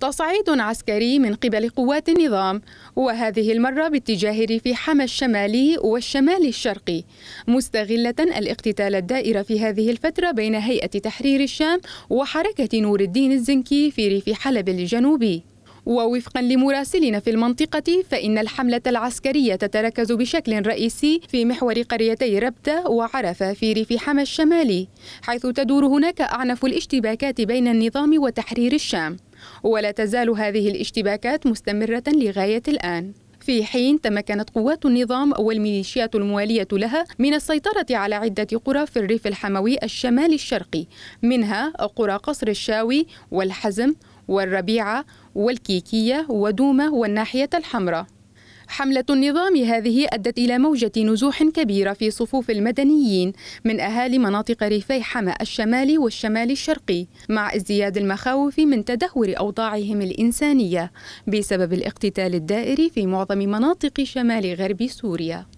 تصعيد عسكري من قبل قوات النظام وهذه المرة باتجاه ريف حما الشمالي والشمال الشرقي مستغلة الاقتتال الدائر في هذه الفترة بين هيئة تحرير الشام وحركة نور الدين الزنكي في ريف حلب الجنوبي ووفقا لمراسلنا في المنطقة فإن الحملة العسكرية تتركز بشكل رئيسي في محور قريتي ربتة وعرفة في ريف حما الشمالي حيث تدور هناك أعنف الاشتباكات بين النظام وتحرير الشام ولا تزال هذه الاشتباكات مستمرة لغاية الآن في حين تمكنت قوات النظام والميليشيات الموالية لها من السيطرة على عدة قرى في الريف الحموي الشمالي الشرقي منها قرى قصر الشاوي والحزم والربيعة والكيكية ودومة والناحية الحمراء حملة النظام هذه أدت إلى موجة نزوح كبيرة في صفوف المدنيين من أهالي مناطق ريفي حماة الشمالي والشمال الشرقي مع ازدياد المخاوف من تدهور أوضاعهم الإنسانية بسبب الاقتتال الدائري في معظم مناطق شمال غرب سوريا